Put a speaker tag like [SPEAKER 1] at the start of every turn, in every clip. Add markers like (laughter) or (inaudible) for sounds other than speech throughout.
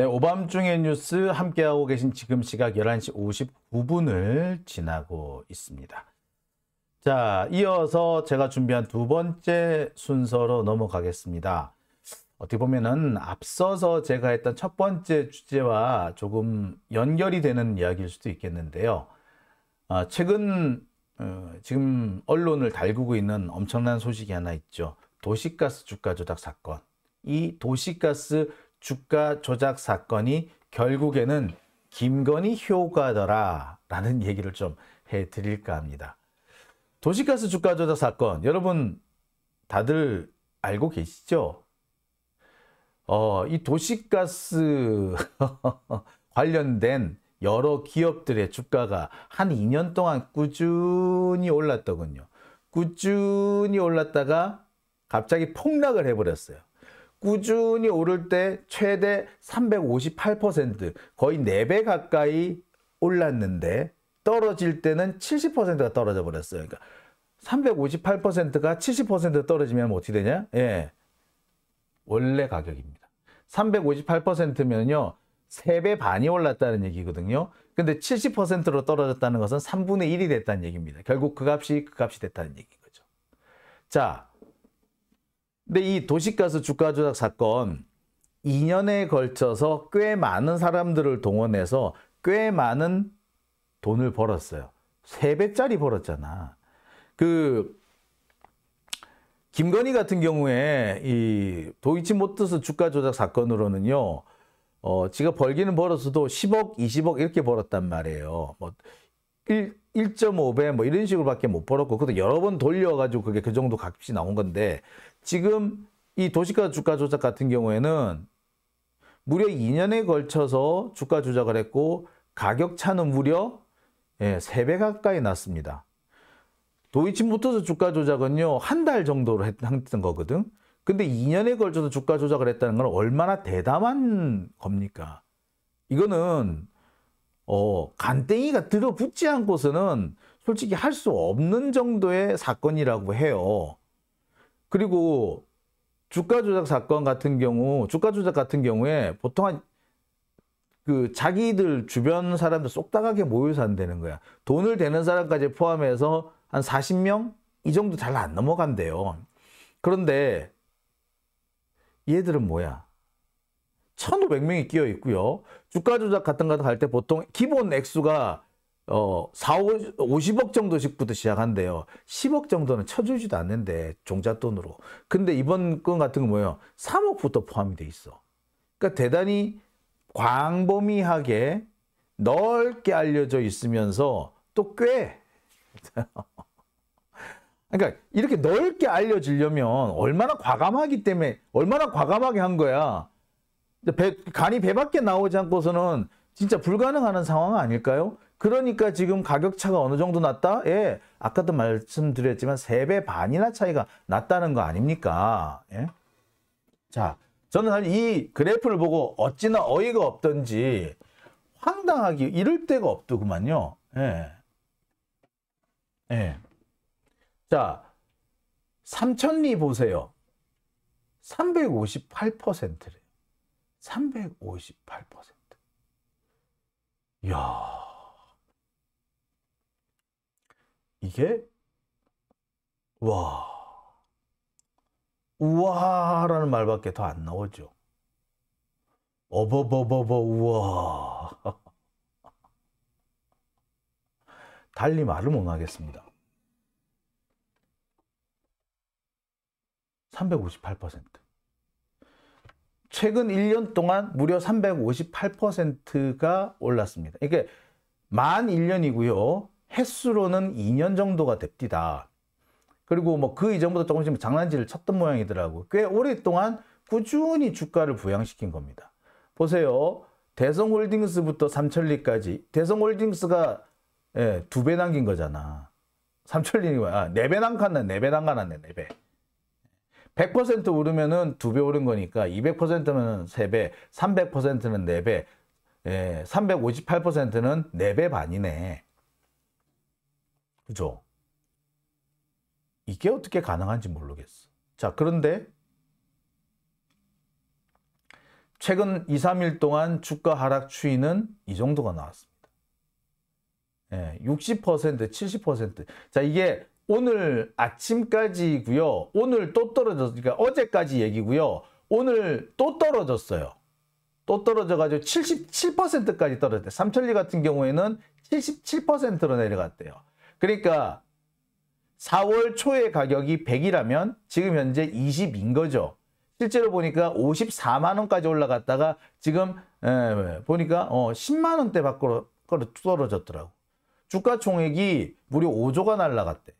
[SPEAKER 1] 네, 오밤중의 뉴스 함께하고 계신 지금 시각 11시 59분을 지나고 있습니다. 자, 이어서 제가 준비한 두 번째 순서로 넘어가겠습니다. 어떻게 보면은 앞서서 제가 했던 첫 번째 주제와 조금 연결이 되는 이야기일 수도 있겠는데요. 아, 최근 어, 지금 언론을 달구고 있는 엄청난 소식이 하나 있죠. 도시가스 주가 조작 사건. 이 도시가스 주가 조작 사건이 결국에는 김건희 효과더라 라는 얘기를 좀 해드릴까 합니다. 도시가스 주가 조작 사건 여러분 다들 알고 계시죠? 어, 이 도시가스 (laughs) 관련된 여러 기업들의 주가가 한 2년 동안 꾸준히 올랐더군요. 꾸준히 올랐다가 갑자기 폭락을 해버렸어요. 꾸준히 오를 때 최대 358% 거의 4배 가까이 올랐는데 떨어질 때는 70%가 떨어져 버렸어요. 그러니까 358%가 70% 떨어지면 어떻게 되냐? 예. 원래 가격입니다. 358%면요. 3배 반이 올랐다는 얘기거든요. 근데 70%로 떨어졌다는 것은 3분의 1이 됐다는 얘기입니다. 결국 그 값이 그 값이 됐다는 얘기인 거죠. 자, 근데 이 도시가스 주가 조작 사건 2년에 걸쳐서 꽤 많은 사람들을 동원해서 꽤 많은 돈을 벌었어요. 3배짜리 벌었잖아. 그 김건희 같은 경우에 이 도이치모터스 주가 조작 사건으로는요. 어, 지가 벌기는 벌었어도 10억, 20억 이렇게 벌었단 말이에요. 뭐 1, 1.5배 뭐 이런 식으로밖에 못 벌었고 그것도 여러 번 돌려가지고 그게 그 정도 값이 나온 건데 지금 이 도시가 주가 조작 같은 경우에는 무려 2년에 걸쳐서 주가 조작을 했고 가격 차는 무려 3배 예, 가까이 났습니다. 도이치모터스 주가 조작은요 한 달 정도로 했던 거거든. 근데 2년에 걸쳐서 주가 조작을 했다는 건 얼마나 대담한 겁니까? 이거는 어, 간땡이가 들어붙지 않고서는 솔직히 할 수 없는 정도의 사건이라고 해요. 그리고 주가 조작 사건 같은 경우, 주가 조작 같은 경우에 보통 한 그 자기들 주변 사람들 쏙다가게 모여서 안 되는 거야. 돈을 대는 사람까지 포함해서 한 40명 이 정도 잘 안 넘어간대요. 그런데 얘들은 뭐야? 1,500명이 끼어 있고요. 주가 조작 같은 거 할 때 보통 기본 액수가 어, 4, 50억 정도씩부터 시작한대요. 10억 정도는 쳐주지도 않는데 종잣돈으로. 근데 이번 건 같은 거 뭐예요? 3억부터 포함이 돼 있어. 그러니까 대단히 광범위하게 넓게 알려져 있으면서 또 꽤. (laughs) 그러니까 이렇게 넓게 알려지려면 얼마나 과감하기 때문에 얼마나 과감하게 한 거야. 배, 간이 배밖에 나오지 않고서는 진짜 불가능한 상황 아닐까요? 그러니까 지금 가격차가 어느 정도 났다? 예, 아까도 말씀드렸지만 3배 반이나 차이가 났다는 거 아닙니까? 예? 자, 저는 사실 이 그래프를 보고 어찌나 어이가 없던지 황당하기 이럴 데가 없더구만요. 예. 예. 자, 삼천리 보세요. 358%래. 358%. 야 이게, 와. 우와라는 말밖에 더 안 나오죠. 어버버버버 우와. (laughs) 달리 말을 못 하겠습니다. 358%. 최근 1년 동안 무려 358%가 올랐습니다. 이게 만 1년이고요. 횟수로는 2년 정도가 됩디다. 그리고 뭐 그 이전부터 조금씩 뭐 장난질을 쳤던 모양이더라고. 꽤 오랫동안 꾸준히 주가를 부양시킨 겁니다. 보세요. 대성홀딩스부터 삼천리까지. 대성홀딩스가 예, 두배 남긴 거잖아. 삼천리가 아, 네배 남갔네. 네배 남가놨네. 네 배. 100% 오르면은 두 배 오른 거니까 200%면 세배 300%는 네배 예, 358%는 네 배 반이네. 그죠? 이게 어떻게 가능한지 모르겠어. 자, 그런데 최근 2, 3일 동안 주가 하락 추이는 이 정도가 나왔습니다. 예, 60%, 70%. 자, 이게 오늘 아침까지고요. 오늘 또 떨어졌, 그러니까 어제까지 얘기고요. 오늘 또 떨어졌어요. 또 떨어져가지고 77%까지 떨어졌대요. 삼천리 같은 경우에는 77%로 내려갔대요. 그러니까 4월 초에 가격이 100이라면 지금 현재 20인 거죠. 실제로 보니까 54만원까지 올라갔다가 지금 에, 보니까 어, 10만원대 밖으로 떨어졌더라고. 주가 총액이 무려 5조가 날라갔대.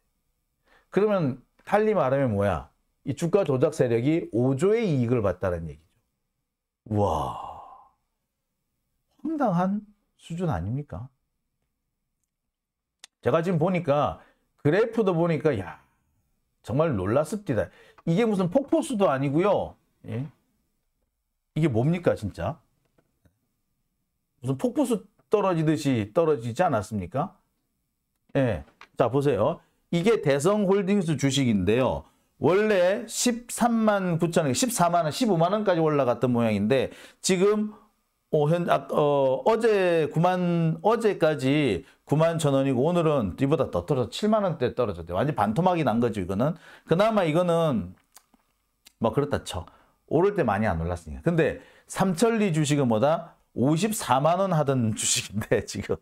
[SPEAKER 1] 그러면 달리 말하면 뭐야? 이 주가 조작 세력이 5조의 이익을 봤다는 얘기죠. 우와. 황당한 수준 아닙니까? 제가 지금 보니까 그래프도 보니까 야 정말 놀랐습니다. 이게 무슨 폭포수도 아니고요. 예? 이게 뭡니까 진짜? 무슨 폭포수 떨어지듯이 떨어지지 않았습니까? 예. 자 보세요. 이게 대성홀딩스 주식인데요. 원래 13만 9천 원, 14만 원, 15만 원까지 올라갔던 모양인데 지금 어, 현, 아, 어, 어제 9만 어제까지 9만 천 원이고 오늘은 이보다 더 떨어져 7만 원대 떨어졌대. 완전 반토막이 난 거죠 이거는. 그나마 이거는 뭐 그렇다 쳐. 오를 때 많이 안 올랐으니까. 근데 삼천리 주식은 뭐다? 54만 원 하던 (laughs) 주식인데 지금.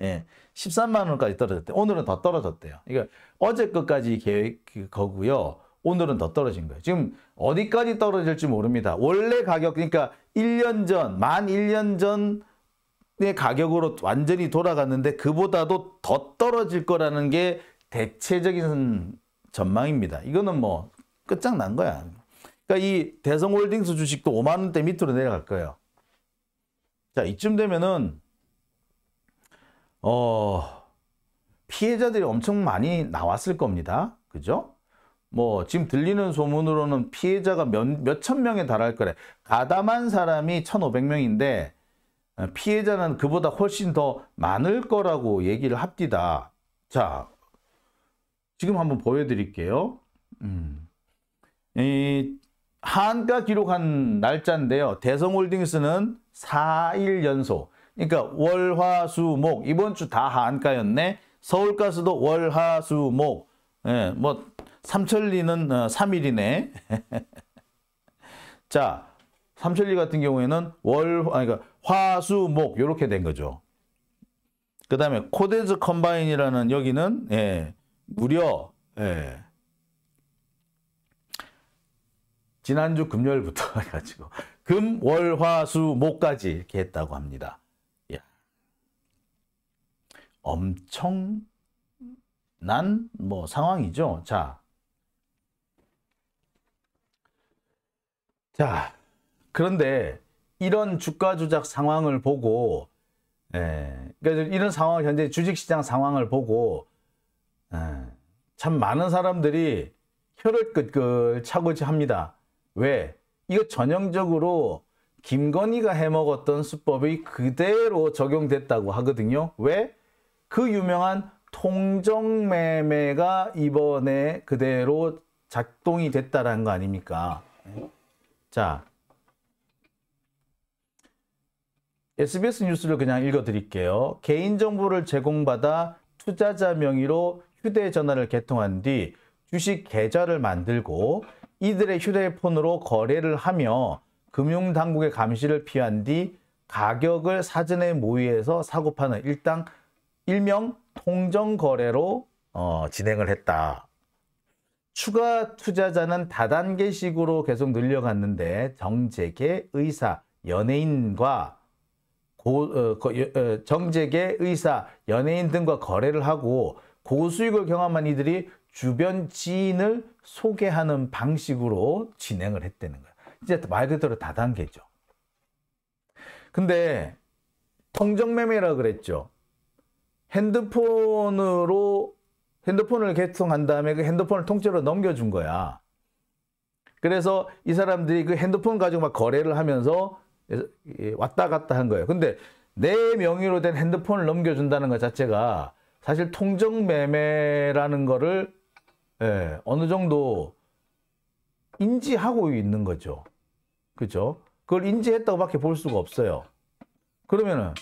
[SPEAKER 1] 예. 13만 원까지 떨어졌대요. 오늘은 더 떨어졌대요. 그러 어제 끝까지 계획 거고요. 오늘은 더 떨어진 거예요. 지금 어디까지 떨어질지 모릅니다. 원래 가격 그러니까 1년 전, 만 1년 전의 가격으로 완전히 돌아갔는데 그보다도 더 떨어질 거라는 게 대체적인 전망입니다. 이거는 뭐 끝장난 거야. 그러니까 이 대성홀딩스 주식도 5만 원대 밑으로 내려갈 거예요. 자 이쯤 되면은 어, 피해자들이 엄청 많이 나왔을 겁니다. 그죠? 뭐 지금 들리는 소문으로는 피해자가 몇천 명에 달할 거래. 가담한 사람이 1,500명인데 어, 피해자는 그보다 훨씬 더 많을 거라고 얘기를 합디다. 자, 지금 한번 보여드릴게요. 음. 이 한가 기록한 날짜인데요. 대성홀딩스는 4일 연속 그러니까 월, 화, 수, 목 이번 주다 하한가였네. 서울가스도 월, 화 수, 목. 예, 뭐 삼천리는 어, 3일이네. (laughs) 자, 삼천리 같은 경우에는 월, 아니, 그러니까 화, 수, 목 이렇게 된 거죠. 그 다음에 코데즈 컴바인이라는 여기는 예, 무려 예, 지난주 금요일부터 (laughs) 해가지고 금, 월, 화, 수, 목까지 이렇게 했다고 합니다. 엄청난 뭐 상황이죠. 자, 자 그런데 이런 주가 조작 상황을 보고 예, 그러니까 이런 상황 현재 주식시장 상황을 보고 예, 참 많은 사람들이 혀를 끄끌 차고지 합니다. 왜? 이거 전형적으로 김건희가 해먹었던 수법이 그대로 적용됐다고 하거든요. 왜? 그 유명한 통정매매가 이번에 그대로 작동이 됐다라는 거 아닙니까? 자, SBS 뉴스를 그냥 읽어드릴게요. 개인정보를 제공받아 투자자 명의로 휴대전화를 개통한 뒤 주식 계좌를 만들고 이들의 휴대폰으로 거래를 하며 금융당국의 감시를 피한 뒤 가격을 사전에 모의해서 사고파는 일당 일명 통정거래로 어, 진행을 했다. 추가 투자자는 다단계식으로 계속 늘려갔는데 정재계 의사 연예인과 고, 어, 어, 정재계 의사 연예인 등과 거래를 하고 고수익을 경험한 이들이 주변 지인을 소개하는 방식으로 진행을 했다는 거야. 이제 말 그대로 다단계죠. 근데 통정매매라 그랬죠. 핸드폰으로 핸드폰을 개통한 다음에 그 핸드폰을 통째로 넘겨준 거야. 그래서 이 사람들이 그 핸드폰 가지고 막 거래를 하면서 예, 왔다 갔다 한 거예요. 근데 내 명의로 된 핸드폰을 넘겨준다는 것 자체가 사실 통정매매라는 거를 예, 어느 정도 인지하고 있는 거죠. 그죠? 그걸 인지했다고 밖에 볼 수가 없어요. 그러면은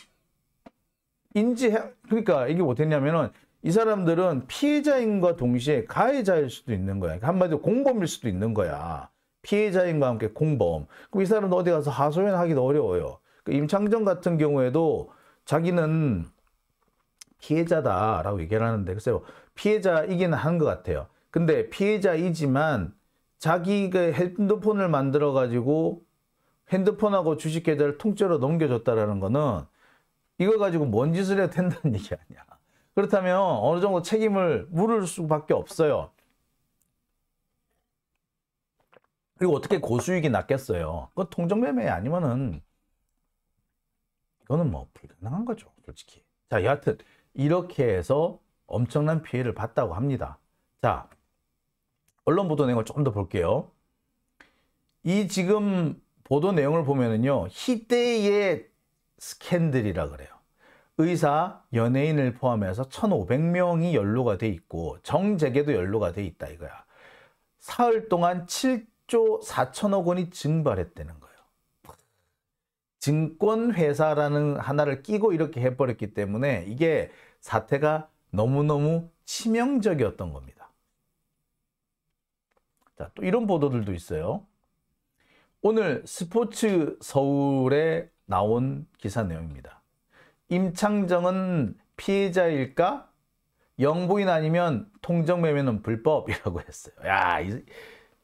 [SPEAKER 1] 인지해 그러니까 이게 못했냐면은 뭐 이 사람들은 피해자인과 동시에 가해자일 수도 있는 거야. 그러니까 한마디로 공범일 수도 있는 거야. 피해자인과 함께 공범. 그럼 이 사람은 어디 가서 하소연하기도 어려워요. 그 임창정 같은 경우에도 자기는 피해자다라고 얘기를 하는데 글쎄요. 피해자이긴 한것 같아요. 근데 피해자이지만 자기가 핸드폰을 만들어 가지고 핸드폰하고 주식 계좌를 통째로 넘겨줬다라는 거는 이거 가지고 뭔 짓을 해야 된다는 얘기 아니야. 그렇다면 어느 정도 책임을 물을 수밖에 없어요. 그리고 어떻게 고수익이 낫겠어요그 통정매매 아니면은 이거는 뭐 불가능한 거죠. 솔직히. 자 여하튼 이렇게 해서 엄청난 피해를 봤다고 합니다. 자 언론 보도 내용을 조금 더 볼게요. 이 지금 보도 내용을 보면은요. 희대의 스캔들이라 그래요. 의사, 연예인을 포함해서 1,500명이 연루가 돼 있고 정재계도 연루가 돼 있다 이거야. 사흘 동안 7조 4천억 원이 증발했다는 거예요. 증권회사라는 하나를 끼고 이렇게 해버렸기 때문에 이게 사태가 너무너무 치명적이었던 겁니다. 자, 또 이런 보도들도 있어요. 오늘 스포츠 서울의 나온 기사 내용입니다. 임창정은 피해자일까? 영부인 아니면 통정매매는 불법이라고 했어요. 야, 이,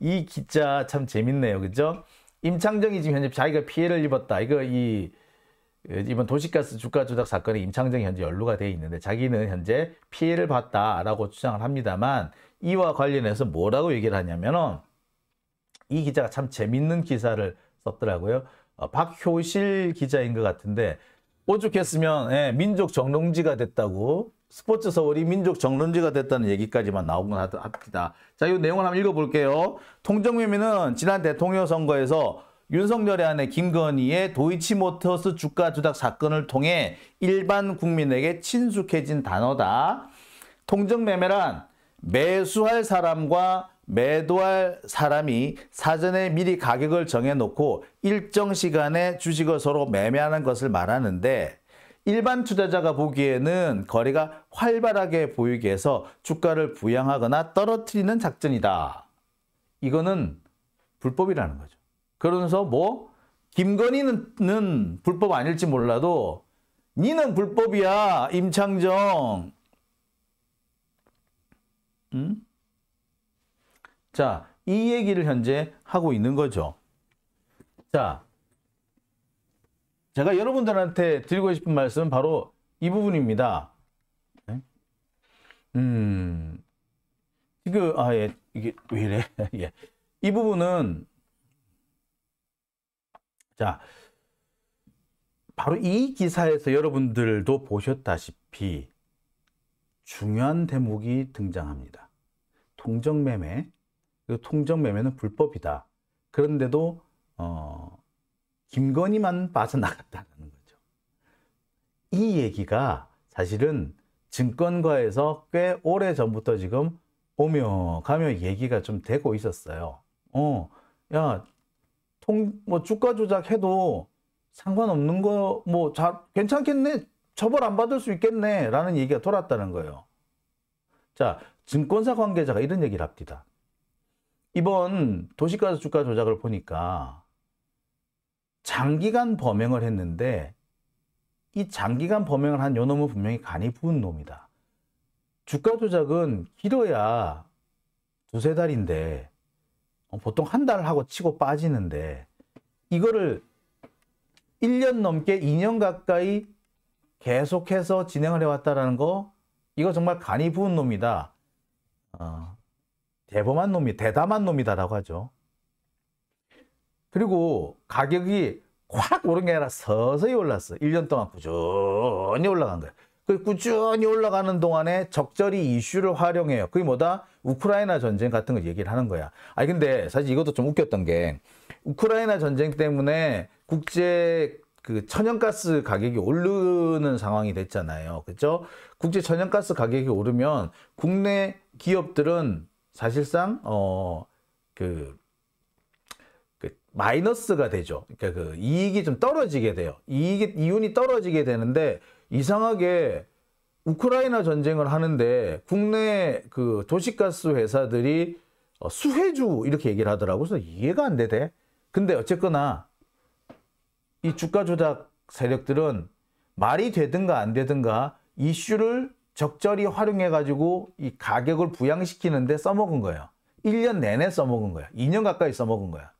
[SPEAKER 1] 이 기자 참 재밌네요. 그죠? 임창정이 지금 현재 자기가 피해를 입었다. 이거 이 이번 도시가스 주가 조작 사건에 임창정이 현재 연루가 돼 있는데 자기는 현재 피해를 봤다라고 주장을 합니다만 이와 관련해서 뭐라고 얘기를 하냐면은 이 기자가 참 재밌는 기사를 썼더라고요. 어, 박효실 기자인 것 같은데 오죽했으면 예, 민족 정론지가 됐다고 스포츠 서울이 민족 정론지가 됐다는 얘기까지만 나오곤 합니다. 자, 이 내용을 한번 읽어볼게요. 통정위민은 지난 대통령 선거에서 윤석열의 아내 김건희의 도이치모터스 주가 조작 사건을 통해 일반 국민에게 친숙해진 단어다. 통정매매란 매수할 사람과 매도할 사람이 사전에 미리 가격을 정해놓고 일정 시간에 주식을 서로 매매하는 것을 말하는데 일반 투자자가 보기에는 거래가 활발하게 보이게 해서 주가를 부양하거나 떨어뜨리는 작전이다. 이거는 불법이라는 거죠. 그러면서 뭐 김건희는 불법 아닐지 몰라도 니는 불법이야 임창정. 응? 자, 이 얘기를 현재 하고 있는 거죠. 자, 제가 여러분들한테 드리고 싶은 말씀은 바로 이 부분입니다. 네? 음, 지금, 아, 예, 이게 왜 이래? (laughs) 예. 이 부분은, 자, 바로 이 기사에서 여러분들도 보셨다시피 중요한 대목이 등장합니다. 동정매매, 그 통정 매매는 불법이다. 그런데도 어, 김건희만 빠져나갔다는 거죠. 이 얘기가 사실은 증권가에서 꽤 오래 전부터 지금 오며 가며 얘기가 좀 되고 있었어요. 어, 야, 통, 뭐 주가 조작해도 상관없는 거, 뭐, 잘, 괜찮겠네. 처벌 안 받을 수 있겠네. 라는 얘기가 돌았다는 거예요. 자, 증권사 관계자가 이런 얘기를 합니다. 이번 도시가스 주가 조작을 보니까 장기간 범행을 했는데 이 장기간 범행을 한 요 놈은 분명히 간이 부은 놈이다. 주가 조작은 길어야 두세 달인데 어, 보통 한 달 하고 치고 빠지는데 이거를 1년 넘게 2년 가까이 계속해서 진행을 해왔다라거 이거 정말 간이 부은 놈이다. 어, 대범한 놈이 대담한 놈이다라고 하죠. 그리고 가격이 확 오른 게 아니라 서서히 올랐어. 1년 동안 꾸준히 올라간 거예요. 그 꾸준히 올라가는 동안에 적절히 이슈를 활용해요. 그게 뭐다? 우크라이나 전쟁 같은 걸 얘기를 하는 거야. 아니 근데 사실 이것도 좀 웃겼던 게 우크라이나 전쟁 때문에 국제 그 천연가스 가격이 오르는 상황이 됐잖아요. 그렇죠? 국제 천연가스 가격이 오르면 국내 기업들은 사실상 어그 그 마이너스가 되죠. 그러니까 그 이익이 좀 떨어지게 돼요. 이익이 이윤이 떨어지게 되는데 이상하게 우크라이나 전쟁을 하는데 국내 그 도시가스 회사들이 어, 수혜주 이렇게 얘기를 하더라고. 그래서 이해가 안 되대. 근데 어쨌거나 이 주가 조작 세력들은 말이 되든가 안 되든가 이슈를 적절히 활용해가지고 이 가격을 부양시키는데 써먹은 거예요. 1년 내내 써먹은 거야. 2년 가까이 써먹은 거야.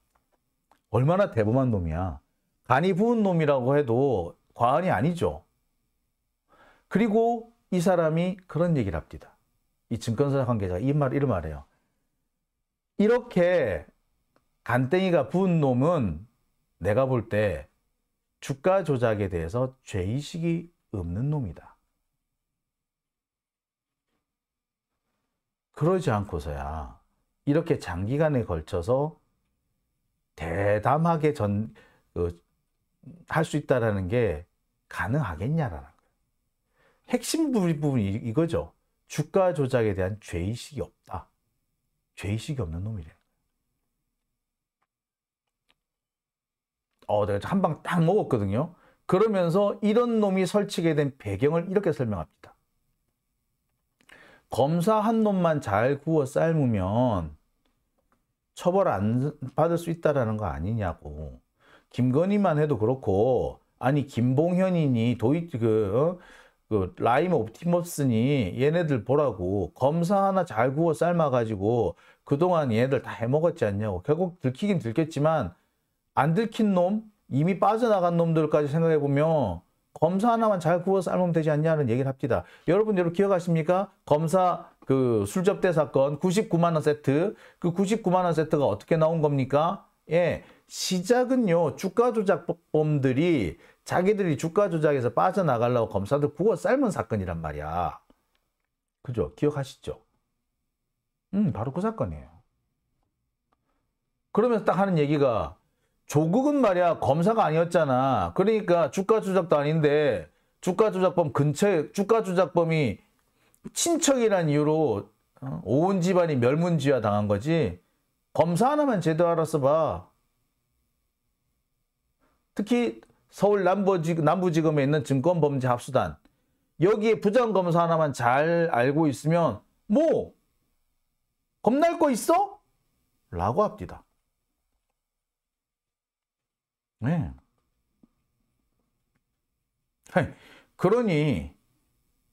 [SPEAKER 1] 얼마나 대범한 놈이야. 간이 부은 놈이라고 해도 과언이 아니죠. 그리고 이 사람이 그런 얘기를 합니다. 이 증권사 관계자가 이 말, 이런 말해요. 이렇게 간땡이가 부은 놈은 내가 볼 때 주가 조작에 대해서 죄의식이 없는 놈이다. 그러지 않고서야 이렇게 장기간에 걸쳐서 대담하게 전, 그, 할수 있다라는 게 가능하겠냐라는 거예요. 핵심 부분이 이거죠. 주가 조작에 대한 죄의식이 없다. 죄의식이 없는 놈이래요. 어, 내가 한 방 딱 먹었거든요. 그러면서 이런 놈이 설치게 된 배경을 이렇게 설명합니다. 검사 한 놈만 잘 구워 삶으면 처벌 안 받을 수 있다라는 거 아니냐고. 김건희만 해도 그렇고 아니 김봉현이니 도이 그, 어? 그 라임 옵티머스니 얘네들 보라고 검사 하나 잘 구워 삶아 가지고 그동안 얘네들 다 해먹었지 않냐고 결국 들키긴 들켰지만 안 들킨 놈 이미 빠져나간 놈들까지 생각해 보면 검사 하나만 잘 구워 삶으면 되지 않냐는 얘기를 합니다. 여러분 여러분 기억하십니까? 검사 그 술접대 사건 99만 원 세트 그 99만 원 세트가 어떻게 나온 겁니까? 예. 시작은요. 주가 조작범들이 자기들이 주가 조작에서 빠져나가려고 검사들 구워 삶은 사건이란 말이야. 그죠? 기억하시죠? 음, 바로 그 사건이에요. 그러면서 딱 하는 얘기가 조국은 말이야 검사가 아니었잖아. 그러니까 주가 조작도 아닌데 주가 조작범 근처에 주가 조작범이 친척이란 이유로 어, 온 집안이 멸문지화 당한 거지. 검사 하나만 제대로 알아서 봐. 특히 서울 남부지, 검에 있는 증권범죄 합수단 여기에 부장검사 하나만 잘 알고 있으면 뭐 겁날 거 있어? 라고 합니다. 네. 그러니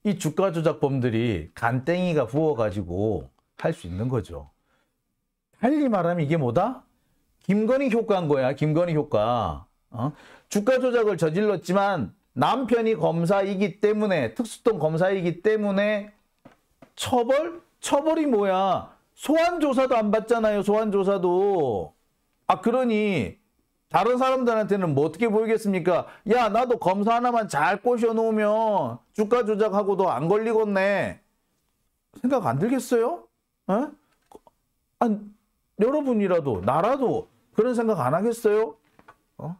[SPEAKER 1] 이 주가 조작범들이 간땡이가 부어가지고 할 수 있는 거죠. 달리 말하면 이게 뭐다? 김건희 효과인 거야. 김건희 효과. 어? 주가 조작을 저질렀지만 남편이 검사이기 때문에 특수통 검사이기 때문에 처벌? 처벌이 뭐야? 소환 조사도 안 받잖아요. 소환 조사도. 아 그러니 다른 사람들한테는 뭐 어떻게 보이겠습니까? 야 나도 검사 하나만 잘 꼬셔 놓으면 주가 조작하고도 안 걸리겠네. 생각 안 들겠어요? 에? 어? 아니, 여러분이라도 나라도 그런 생각 안 하겠어요? 어?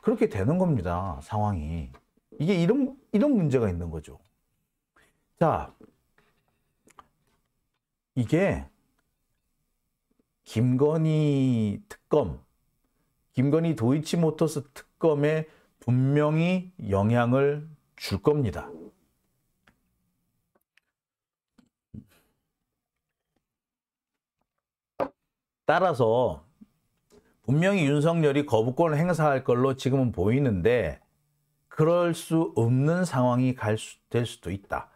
[SPEAKER 1] 그렇게 되는 겁니다. 상황이. 이게 이런 이런 문제가 있는 거죠. 자, 이게 김건희 특검 김건희 도이치모터스 특검에 분명히 영향을 줄 겁니다. 따라서 분명히 윤석열이 거부권을 행사할 걸로 지금은 보이는데 그럴 수 없는 상황이 수, 될 수도 있다.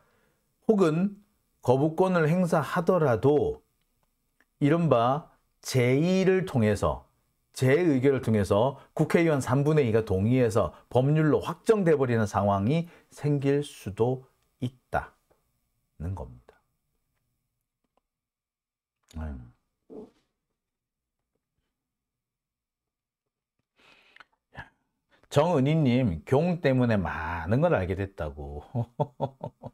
[SPEAKER 1] 혹은 거부권을 행사하더라도 이른바 제의를 통해서 제 의결을 통해서 국회의원 3분의 2가 동의해서 법률로 확정돼 버리는 상황이 생길 수도 있다는 겁니다. 음. 정은희님, 경 때문에 많은 걸 알게 됐다고. (laughs)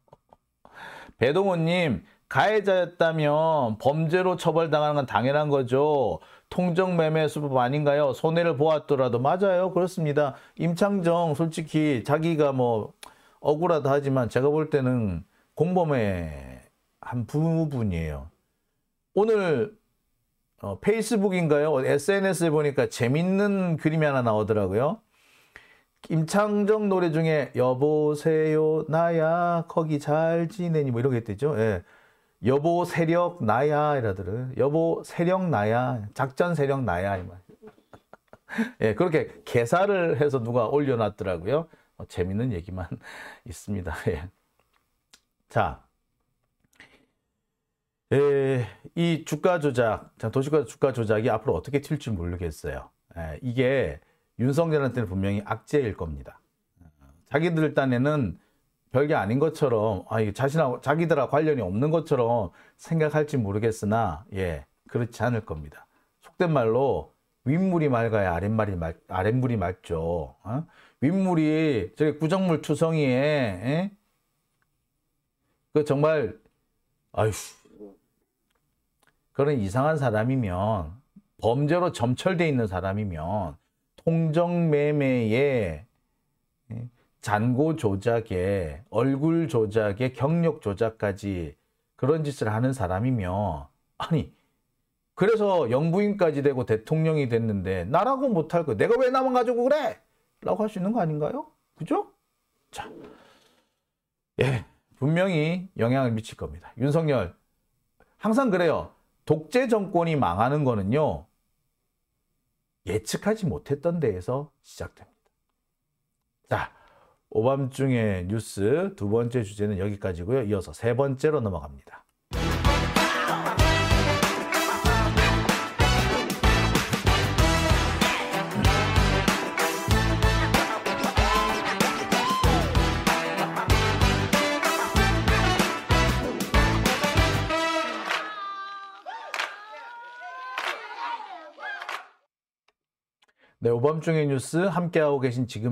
[SPEAKER 1] 배동호님, 가해자였다면 범죄로 처벌당하는 건 당연한 거죠. 통정 매매 수법 아닌가요? 손해를 보았더라도 맞아요. 그렇습니다. 임창정 솔직히 자기가 뭐 억울하다 하지만 제가 볼 때는 공범의 한 부분이에요. 오늘 어, 페이스북인가요? SNS에 보니까 재밌는 그림이 하나 나오더라고요. 임창정 노래 중에 여보세요 나야 거기 잘 지내니 뭐 이런 게 있대죠. 예. 여보 세력 나야 이라더래 여보 세력 나야. 작전 세력 나야 이 말. (laughs) 예, 그렇게 개사를 해서 누가 올려놨더라고요. 어, 재밌는 얘기만 (laughs) 있습니다. 예. 자, 예, 이 주가 조작, 도시가 주가 조작이 앞으로 어떻게 튈지 모르겠어요. 예, 이게 윤석열한테는 분명히 악재일 겁니다. 어, 자기들 딴에는 별게 아닌 것처럼 아니 자신하고 자기들하고 관련이 없는 것처럼 생각할지 모르겠으나 예 그렇지 않을 겁니다. 속된 말로 윗물이 맑아야 아랫말이 말, 아랫물이 맑죠. 어? 윗물이 저기 구정물 투성이에 에? 예? 그 정말 아휴 그런 이상한 사람이면 범죄로 점철돼 있는 사람이면 통정매매에 에? 예? 잔고 조작에 얼굴 조작에 경력 조작까지 그런 짓을 하는 사람이며 아니 그래서 영부인까지 되고 대통령이 됐는데 나라고 못할 거 내가 왜 나만 가지고 그래? 라고 할 수 있는 거 아닌가요? 그죠? 자, 예, 분명히 영향을 미칠 겁니다. 윤석열 항상 그래요. 독재 정권이 망하는 거는요. 예측하지 못했던 데에서 시작됩니다. 자, 오밤중에 뉴스 두 번째 주제는 여기까지고요. 이어서 세 번째로 넘어갑니다. 네, 오밤중의 뉴스 함께하고 계신 지금